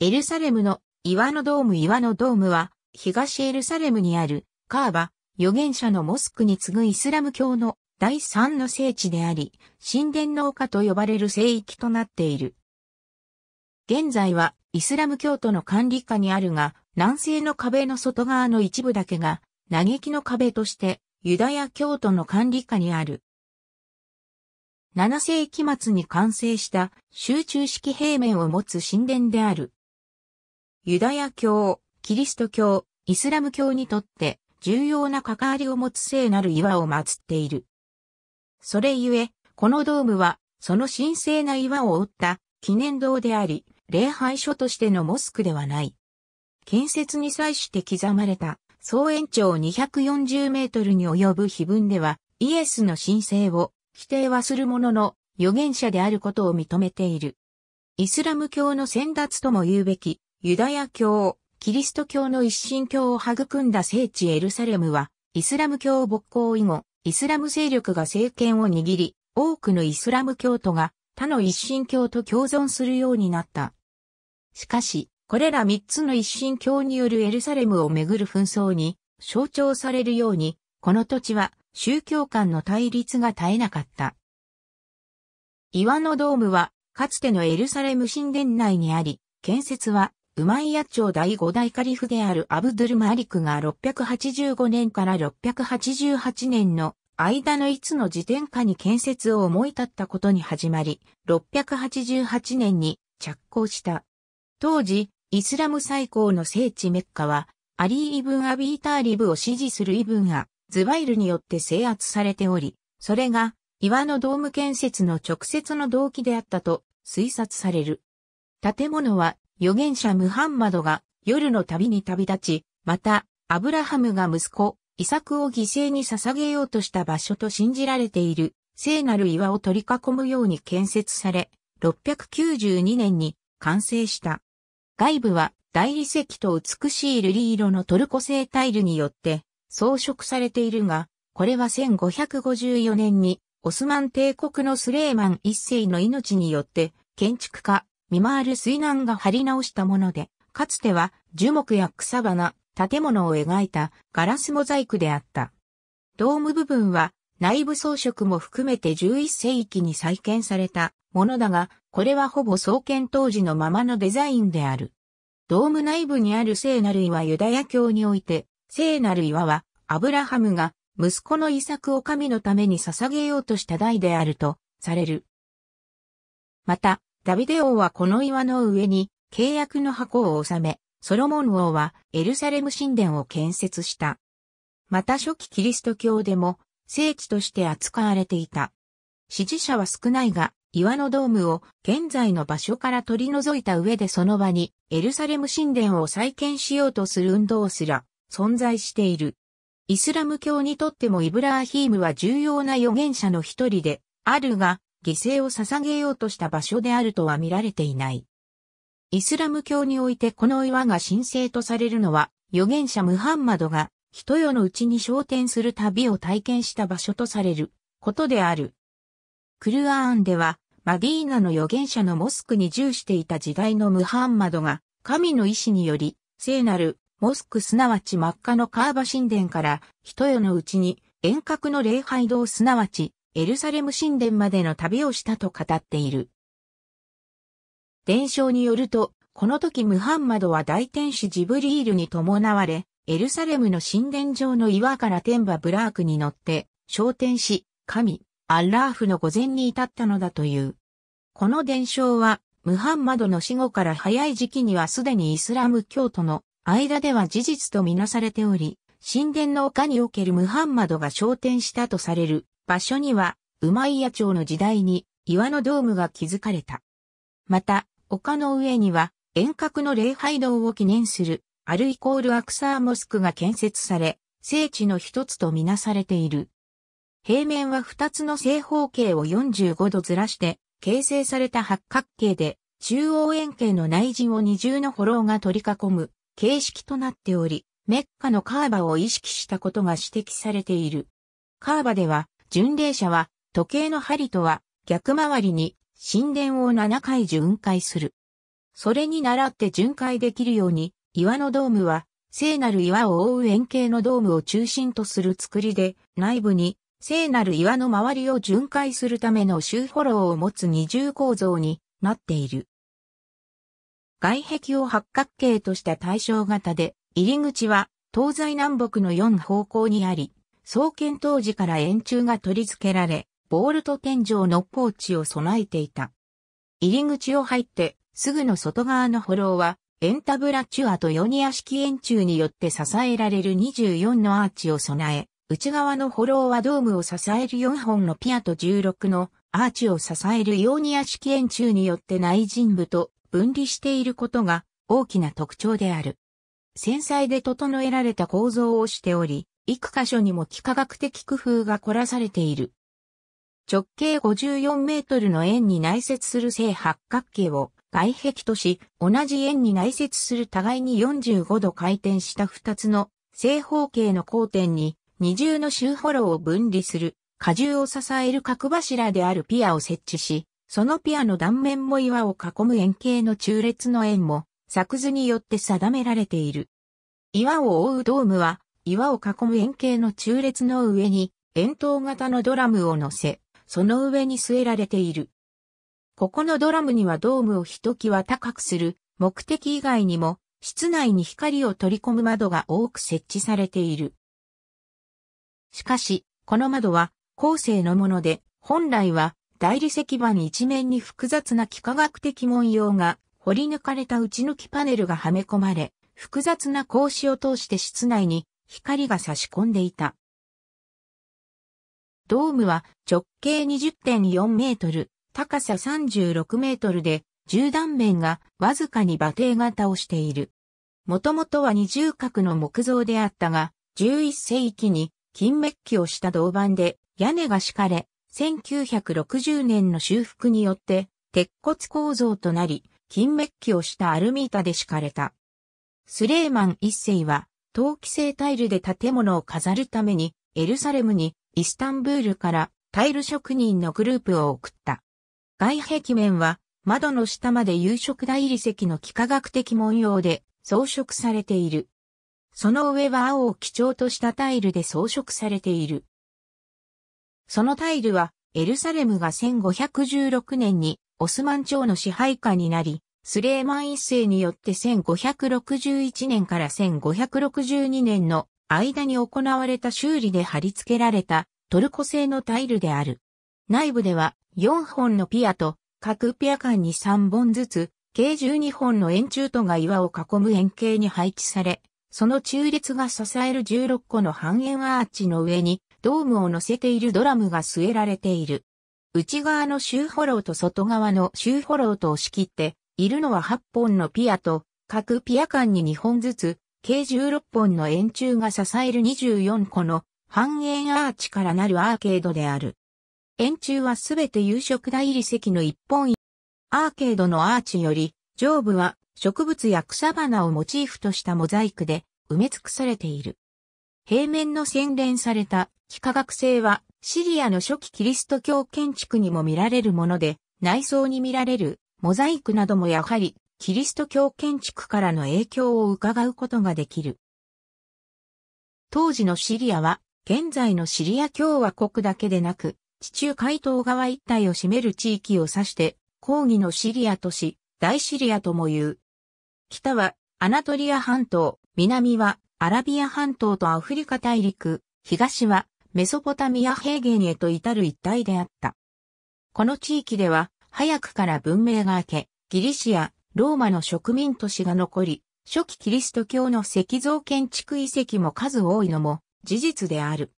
エルサレムの岩のドーム岩のドームは、東エルサレムにあるカーバ、預言者のモスクに次ぐイスラム教の第三の聖地であり、神殿の丘と呼ばれる聖域となっている。現在はイスラム教徒の管理下にあるが、南西の壁の外側の一部だけが、嘆きの壁としてユダヤ教徒の管理下にある。7世紀末に完成した集中式平面を持つ神殿である。ユダヤ教、キリスト教、イスラム教にとって重要な関わりを持つ聖なる岩を祀っている。それゆえ、このドームは、その神聖な岩を追った記念堂であり、礼拝所としてのモスクではない。建設に際して刻まれた総延長240メートルに及ぶ碑文では、イエスの神聖を否定はするものの、預言者であることを認めている。イスラム教の先達とも言うべき、ユダヤ教、キリスト教の一神教を育んだ聖地エルサレムは、イスラム教勃興以後、イスラム勢力が政権を握り、多くのイスラム教徒が他の一神教と共存するようになった。しかし、これら三つの一神教によるエルサレムをめぐる紛争に象徴されるように、この土地は宗教間の対立が絶えなかった。岩のドームは、かつてのエルサレム神殿内にあり、建設はウマイヤ朝第五代カリフであるアブドゥルマリクが685年から688年の間のいつの時点下に建設を思い立ったことに始まり、688年に着工した。当時、イスラム最高の聖地メッカは、アリー・イブン・アビーターリブを支持するイブンが、ズバイルによって制圧されており、それが、岩のドーム建設の直接の動機であったと推察される。建物は預言者ムハンマドが夜の旅に旅立ち、また、アブラハムが息子、イサクを犠牲に捧げようとした場所と信じられている、聖なる岩を取り囲むように建設され、692年に完成した。外部は大理石と美しい瑠璃色のトルコ製タイルによって装飾されているが、これは1554年にオスマン帝国のスレーマン一世の命によって建築家、見回る水難が張り直したもので、かつては樹木や草花、建物を描いたガラスモザイクであった。ドーム部分は内部装飾も含めて11世紀に再建されたものだが、これはほぼ創建当時のままのデザインである。ドーム内部にある聖なる岩ユダヤ教において、聖なる岩はアブラハムが息子の遺作を神のために捧げようとした代であるとされる。また、ダビデ王はこの岩の上に契約の箱を収め、ソロモン王はエルサレム神殿を建設した。また初期キリスト教でも聖地として扱われていた。支持者は少ないが、岩のドームを現在の場所から取り除いた上でその場にエルサレム神殿を再建しようとする運動すら存在している。イスラム教にとってもイブラーヒームは重要な預言者の一人であるが、犠牲を捧げようとした場所であるとは見られていない。イスラム教においてこの岩が神聖とされるのは、預言者ムハンマドが、人世のうちに昇天する旅を体験した場所とされることである。クルアーンでは、マディーナの預言者のモスクに従していた時代のムハンマドが、神の意志により、聖なるモスクすなわち真っ赤のカーバ神殿から、人世のうちに遠隔の礼拝堂すなわちエルサレム神殿までの旅をしたと語っている。伝承によると、この時ムハンマドは大天使ジブリールに伴われ、エルサレムの神殿上の岩から天馬ブラークに乗って、昇天し、神、アッラーフの御前に至ったのだという。この伝承は、ムハンマドの死後から早い時期にはすでにイスラム教徒の間では事実とみなされており、神殿の丘におけるムハンマドが昇天したとされる場所には、馬井屋町の時代に岩のドームが築かれた。また、丘の上には遠隔の礼拝堂を記念するアルイコールアクサーモスクが建設され、聖地の一つとみなされている。平面は二つの正方形を45度ずらして形成された八角形で、中央円形の内陣を二重のフォローが取り囲む形式となっており、メッカのカーバを意識したことが指摘されている。カーバでは巡礼者は時計の針とは逆回りに神殿を7回巡回する。それに倣って巡回できるように岩のドームは聖なる岩を覆う円形のドームを中心とする作りで内部に聖なる岩の周りを巡回するための周フォローを持つ二重構造になっている。外壁を八角形とした対象型で、入り口は東西南北の4方向にあり、創建当時から円柱が取り付けられ、ボールと天井のポーチを備えていた。入り口を入って、すぐの外側の歩ーは、エンタブラチュアとヨニア式円柱によって支えられる24のアーチを備え、内側の歩ーはドームを支える4本のピアと16のアーチを支えるヨニア式円柱によって内陣部と分離していることが大きな特徴である。繊細で整えられた構造をしており、幾箇所にも幾何学的工夫が凝らされている。直径54メートルの円に内接する正八角形を外壁とし、同じ円に内接する互いに45度回転した2つの正方形の交点に二重の周波炉を分離する荷重を支える角柱であるピアを設置し、そのピアの断面も岩を囲む円形の中列の円も、作図によって定められている。岩を覆うドームは、岩を囲む円形の中列の上に、円筒型のドラムを乗せ、その上に据えられている。ここのドラムにはドームをひときわ高くする目的以外にも、室内に光を取り込む窓が多く設置されている。しかし、この窓は、後世のもので、本来は、大理石板一面に複雑な幾何学的文様が、掘り抜かれた内抜きパネルがはめ込まれ、複雑な格子を通して室内に光が差し込んでいた。ドームは直径20.4メートル、高さ36メートルで、銃弾面がわずかに馬蹄型をしている。もともとは二重角の木造であったが、11世紀に金メッキをした銅板で屋根が敷かれ、1960年の修復によって鉄骨構造となり、金メッキをしたアルミ板で敷かれた。スレーマン一世は陶器製タイルで建物を飾るために、エルサレムにイスタンブールからタイル職人のグループを送った。外壁面は窓の下まで夕食大理石の幾何学的文様で装飾されている。その上は青を基調としたタイルで装飾されている。そのタイルはエルサレムが1516年にオスマン朝の支配下になり、スレーマン一世によって1561年から1562年の間に行われた修理で貼り付けられたトルコ製のタイルである。内部では4本のピアと各ピア間に3本ずつ計12本の円柱とが岩を囲む円形に配置され、その中列が支える16個の半円アーチの上にドームを乗せているドラムが据えられている。内側の周波楼と外側の周波楼とを仕切っているのは8本のピアと、各ピア間に2本ずつ、計16本の円柱が支える24個の半円アーチからなるアーケードである。円柱はすべて夕食大理石の一本アーケードのアーチより、上部は植物や草花をモチーフとしたモザイクで埋め尽くされている。平面の洗練された幾何学性はシリアの初期キリスト教建築にも見られるもので、内装に見られるモザイクなどもやはりキリスト教建築からの影響を伺うことができる。当時のシリアは現在のシリア共和国だけでなく地中海東側一帯を占める地域を指して抗議のシリア都市大シリアとも言う。北はアナトリア半島、南はアラビア半島とアフリカ大陸、東はメソポタミア平原へと至る一帯であった。この地域では早くから文明が明け、ギリシア、ローマの植民都市が残り、初期キリスト教の石像建築遺跡も数多いのも事実である。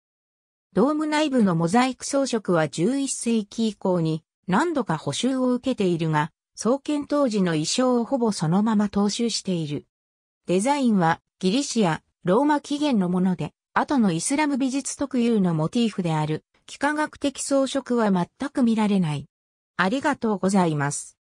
ドーム内部のモザイク装飾は11世紀以降に何度か補修を受けているが、創建当時の衣装をほぼそのまま踏襲している。デザインはギリシア、ローマ起源のもので、後のイスラム美術特有のモチーフである、幾何学的装飾は全く見られない。ありがとうございます。